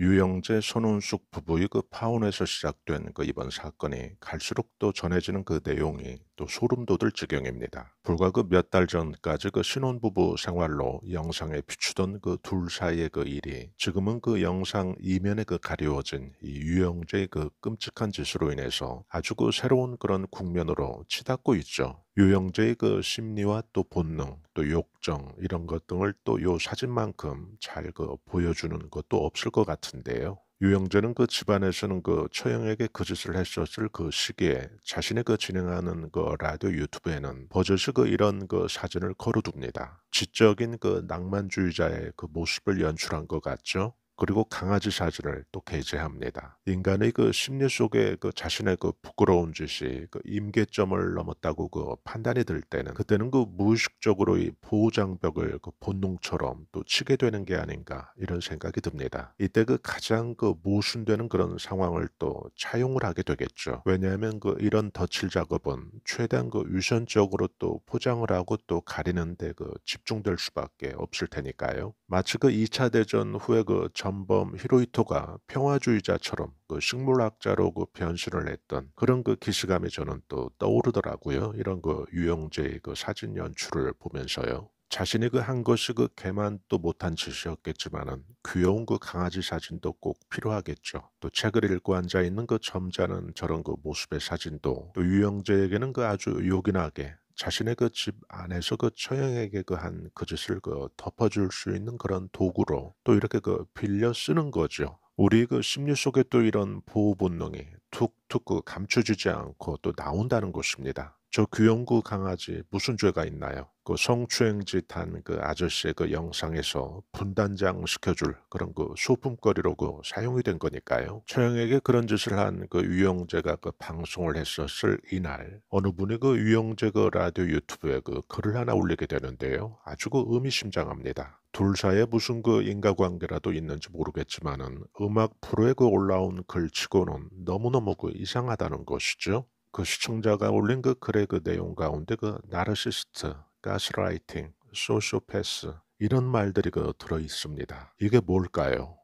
유영재 손은숙 부부의 그 파혼에서 시작된 그 이번 사건이 갈수록 또 전해지는 그 내용이 또 소름 돋을 지경입니다. 불과 그 몇 달 전까지 그 신혼부부 생활로 영상에 비추던 그 둘 사이의 그 일이 지금은 그 영상 이면에 그 가려워진 이 유영재의 그 끔찍한 짓으로 인해서 아주 그 새로운 그런 국면으로 치닫고 있죠. 유영재의 그 심리와 또 본능, 또 욕정 이런 것 등을 또 요 사진만큼 잘 그 보여주는 것도 없을 것 같은데요. 유영재는 그 집안에서는 그 처형에게 거짓을 그 했었을 그 시기에 자신의 그 진행하는 그 라디오 유튜브에는 버젓이 그 이런 그 사진을 걸어둡니다. 지적인 그 낭만주의자의 그 모습을 연출한 것 같죠. 그리고 강아지 사진을 또 게재합니다. 인간의 그 심리 속에 그 자신의 그 부끄러운 짓이 그 임계점을 넘었다고 그 판단이 들 때는 그때는 그 무의식적으로 이 보호장벽을 그 본능처럼 또 치게 되는 게 아닌가 이런 생각이 듭니다. 이때 그 가장 그 모순되는 그런 상황을 또 차용을 하게 되겠죠. 왜냐하면 그 이런 덧칠 작업은 최대한 그 유선적으로 또 포장을 하고 또 가리는데 그 집중될 수밖에 없을 테니까요. 마치 그 2차 대전 후에 그 한범 히로히토가 평화주의자처럼 그 식물학자로 그 변신을 했던 그런 그 기시감이 저는 또 떠오르더라고요. 이런 그 유영재의 그 사진 연출을 보면서요. 자신이 그한 것이 그개만또 못한 짓이었겠지만은 귀여운 그 강아지 사진도 꼭 필요하겠죠. 또 책을 읽고 앉아 있는 그 점잖은 저런 그 모습의 사진도 또 유영재에게는 그 아주 요긴하게 자신의 그 집 안에서 그 처형에게 그 한 그짓을그 덮어줄 수 있는 그런 도구로 또 이렇게 그 빌려 쓰는 거죠. 우리 그 심리 속에 또 이런 보호 본능이 툭툭 그 감춰주지 않고 또 나온다는 것입니다. 저귀영구 강아지 무슨 죄가 있나요? 그 성추행짓 한 그 아저씨의 그 영상에서 분단장 시켜줄 그런 그 소품거리로 그 사용이 된 거니까요. 처형에게 그런 짓을 한 그 유영재가 그 방송을 했었을 이날 어느 분이 그 유영재 그 라디오 유튜브에 그 글을 하나 올리게 되는데요. 아주 그 의미심장합니다. 둘 사이에 무슨 그 인과관계라도 있는지 모르겠지만은 음악 프로에 그 올라온 글치고는 너무너무 그 이상하다는 것이죠. 그 시청자가 올린 그 글의 그 내용 가운데 그 나르시스트, 가스라이팅, 소시오패스 이런 말들이 그 들어 있습니다. 이게 뭘까요?